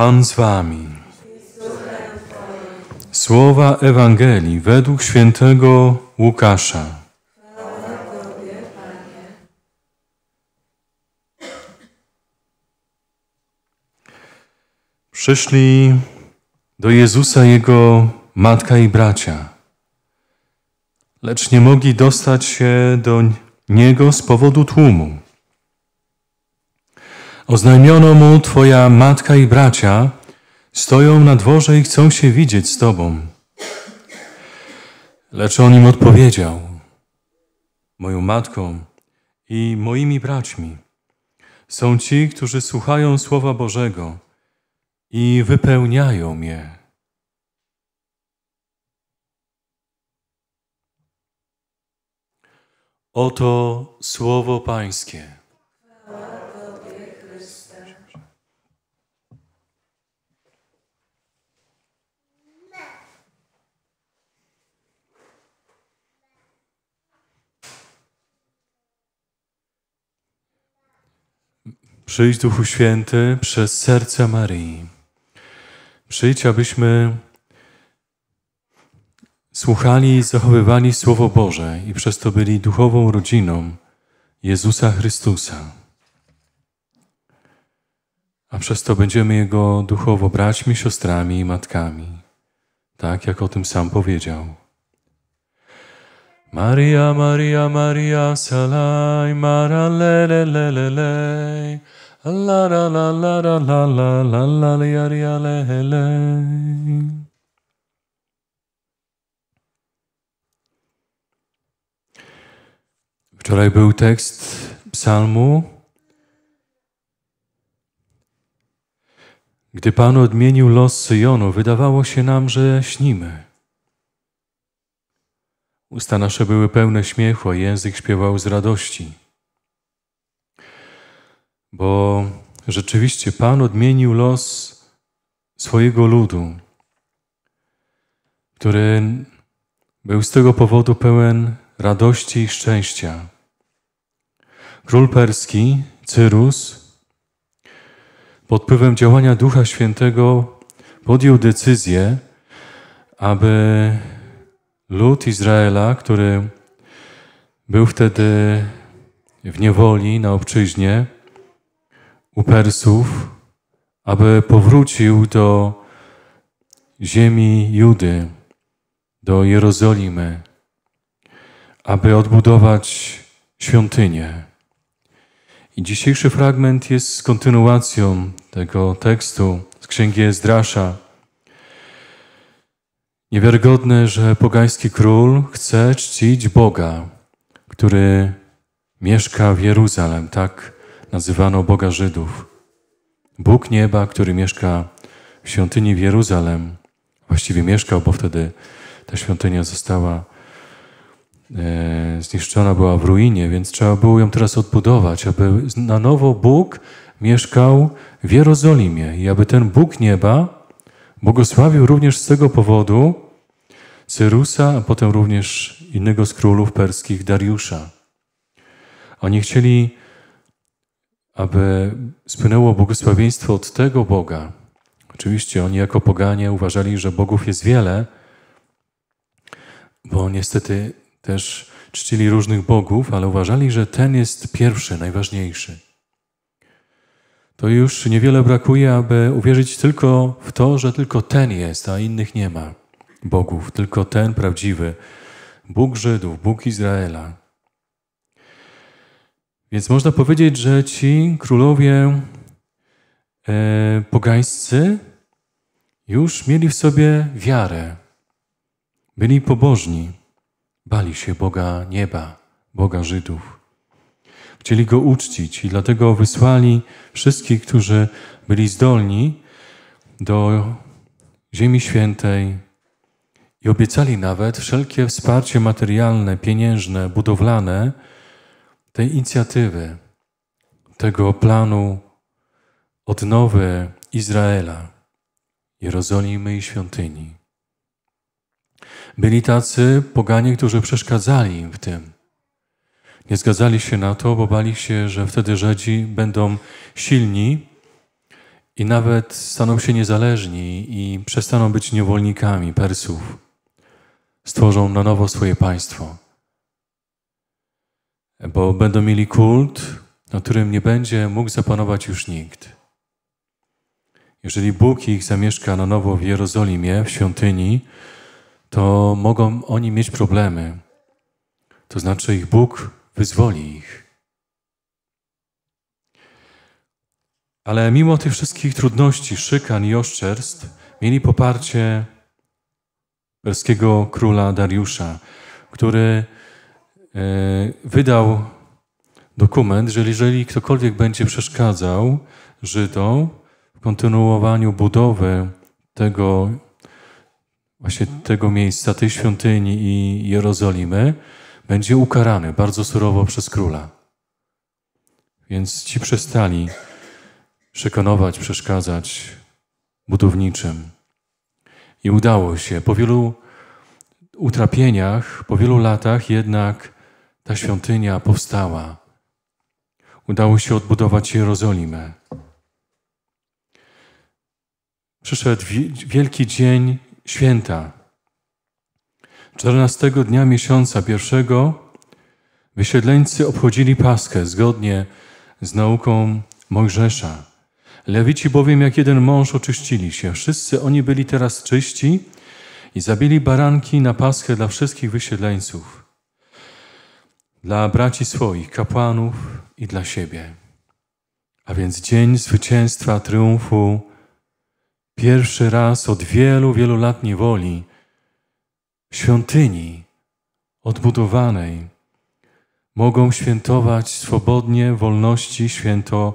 Pan z wami. Słowa Ewangelii według świętego Łukasza. Przyszli do Jezusa jego matka i bracia, lecz nie mogli dostać się do niego z powodu tłumu. Oznajmiono mu, twoja matka i bracia stoją na dworze i chcą się widzieć z tobą. Lecz on im odpowiedział, moją matką i moimi braćmi są ci, którzy słuchają Słowa Bożego i wypełniają je. Oto Słowo Pańskie. Przyjdź Duchu Święty przez serce Maryi. Przyjdź, abyśmy słuchali i zachowywali Słowo Boże i przez to byli duchową rodziną Jezusa Chrystusa. A przez to będziemy Jego duchowo braćmi, siostrami i matkami, tak jak o tym sam powiedział. Maria, Maria, Maria, salaj, mara, lele, lele, lele. La la la la Wczoraj był tekst psalmu. Gdy Pan odmienił los Syjonu, wydawało się nam, że śnimy. Usta nasze były pełne śmiechu, a język śpiewał z radości bo rzeczywiście Pan odmienił los swojego ludu, który był z tego powodu pełen radości i szczęścia. Król perski, Cyrus, pod wpływem działania Ducha Świętego podjął decyzję, aby lud Izraela, który był wtedy w niewoli na obczyźnie, u Persów, aby powrócił do ziemi Judy, do Jerozolimy, aby odbudować świątynię. I dzisiejszy fragment jest kontynuacją tego tekstu z księgi Ezdrasza. Niewiarygodne, że pogański król chce czcić Boga, który mieszka w Jeruzalem, tak nazywano Boga Żydów. Bóg nieba, który mieszka w świątyni w Jeruzalem, właściwie mieszkał, bo wtedy ta świątynia została e, zniszczona, była w ruinie, więc trzeba było ją teraz odbudować, aby na nowo Bóg mieszkał w Jerozolimie i aby ten Bóg nieba błogosławił również z tego powodu Cyrusa, a potem również innego z królów perskich, Dariusza. Oni chcieli aby spłynęło błogosławieństwo od tego Boga. Oczywiście oni jako poganie uważali, że bogów jest wiele, bo niestety też czcili różnych bogów, ale uważali, że ten jest pierwszy, najważniejszy. To już niewiele brakuje, aby uwierzyć tylko w to, że tylko ten jest, a innych nie ma bogów, tylko ten prawdziwy, Bóg Żydów, Bóg Izraela. Więc można powiedzieć, że ci królowie e, pogańscy już mieli w sobie wiarę. Byli pobożni. Bali się Boga nieba, Boga Żydów. Chcieli go uczcić i dlatego wysłali wszystkich, którzy byli zdolni do Ziemi Świętej i obiecali nawet wszelkie wsparcie materialne, pieniężne, budowlane, tej inicjatywy, tego planu odnowy Izraela, Jerozolimy i świątyni. Byli tacy poganie, którzy przeszkadzali im w tym. Nie zgadzali się na to, bo bali się, że wtedy Żydzi będą silni i nawet staną się niezależni i przestaną być niewolnikami Persów. Stworzą na nowo swoje państwo bo będą mieli kult, na którym nie będzie mógł zapanować już nikt. Jeżeli Bóg ich zamieszka na nowo w Jerozolimie, w świątyni, to mogą oni mieć problemy. To znaczy, ich Bóg wyzwoli ich. Ale mimo tych wszystkich trudności, szykan i oszczerstw, mieli poparcie perskiego króla Dariusza, który E, wydał dokument, że jeżeli ktokolwiek będzie przeszkadzał Żydom w kontynuowaniu budowy tego, właśnie tego miejsca, tej świątyni i Jerozolimy, będzie ukarany bardzo surowo przez króla. Więc ci przestali przekonywać, przeszkadzać budowniczym. I udało się. Po wielu utrapieniach, po wielu latach jednak ta świątynia powstała. Udało się odbudować Jerozolimę. Przyszedł wielki dzień święta. 14 dnia miesiąca pierwszego wysiedleńcy obchodzili Paskę zgodnie z nauką Mojżesza. Lewici bowiem jak jeden mąż oczyścili się. Wszyscy oni byli teraz czyści i zabili baranki na Paskę dla wszystkich wysiedleńców dla braci swoich, kapłanów i dla siebie. A więc dzień zwycięstwa, triumfu, pierwszy raz od wielu, wielu lat niewoli, świątyni odbudowanej, mogą świętować swobodnie wolności święto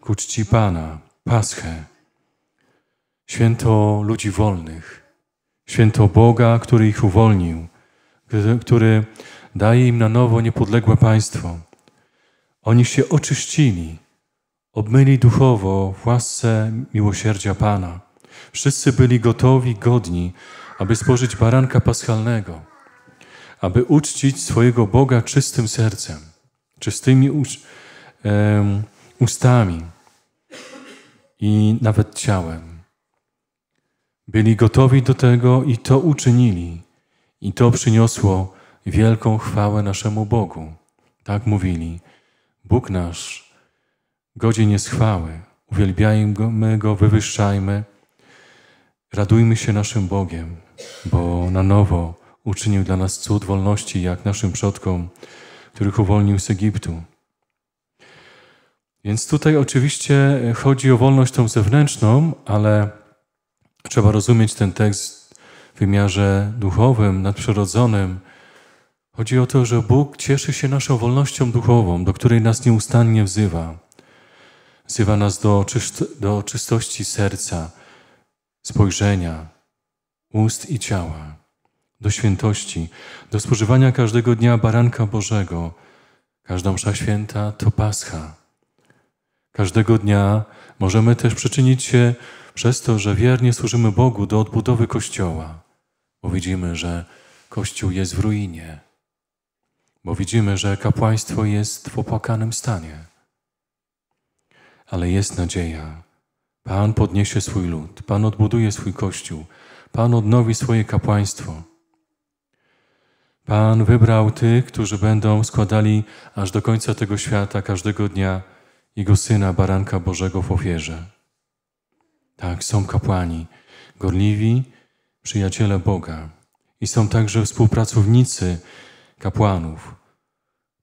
ku czci Pana, Paschę, święto ludzi wolnych, święto Boga, który ich uwolnił, który daje im na nowo niepodległe państwo. Oni się oczyścili, obmyli duchowo w łasce miłosierdzia Pana. Wszyscy byli gotowi, godni, aby spożyć baranka paschalnego, aby uczcić swojego Boga czystym sercem, czystymi ustami i nawet ciałem. Byli gotowi do tego i to uczynili, i to przyniosło wielką chwałę naszemu Bogu. Tak mówili. Bóg nasz godzin jest chwały. Uwielbiajmy Go, wywyższajmy. Radujmy się naszym Bogiem, bo na nowo uczynił dla nas cud wolności, jak naszym przodkom, których uwolnił z Egiptu. Więc tutaj oczywiście chodzi o wolność tą zewnętrzną, ale trzeba rozumieć ten tekst w wymiarze duchowym, nadprzyrodzonym, Chodzi o to, że Bóg cieszy się naszą wolnością duchową, do której nas nieustannie wzywa. Wzywa nas do, do czystości serca, spojrzenia, ust i ciała, do świętości, do spożywania każdego dnia baranka Bożego. Każda msza święta to Pascha. Każdego dnia możemy też przyczynić się przez to, że wiernie służymy Bogu do odbudowy Kościoła, bo widzimy, że Kościół jest w ruinie bo widzimy, że kapłaństwo jest w opłakanym stanie. Ale jest nadzieja. Pan podniesie swój lud, Pan odbuduje swój kościół, Pan odnowi swoje kapłaństwo. Pan wybrał tych, którzy będą składali aż do końca tego świata, każdego dnia, Jego Syna, Baranka Bożego w ofierze. Tak, są kapłani, gorliwi, przyjaciele Boga i są także współpracownicy kapłanów,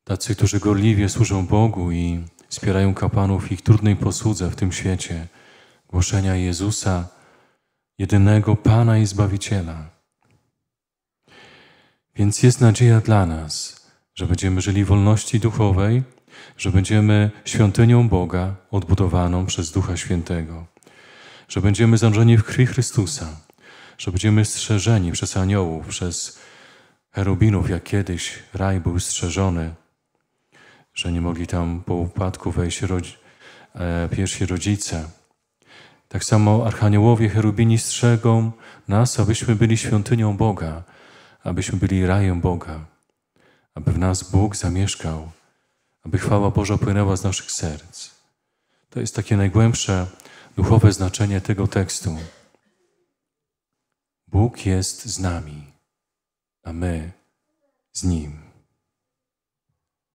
tacy, którzy gorliwie służą Bogu i wspierają kapłanów w ich trudnej posłudze w tym świecie, głoszenia Jezusa, jedynego Pana i Zbawiciela. Więc jest nadzieja dla nas, że będziemy żyli wolności duchowej, że będziemy świątynią Boga odbudowaną przez Ducha Świętego, że będziemy zanurzeni w krwi Chrystusa, że będziemy strzeżeni przez aniołów, przez cherubinów, jak kiedyś raj był strzeżony, że nie mogli tam po upadku wejść rodzi e, pierwsi rodzice. Tak samo archaniołowie, cherubini strzegą nas, abyśmy byli świątynią Boga, abyśmy byli rajem Boga, aby w nas Bóg zamieszkał, aby chwała Boża płynęła z naszych serc. To jest takie najgłębsze duchowe znaczenie tego tekstu. Bóg jest z nami. a my s ním.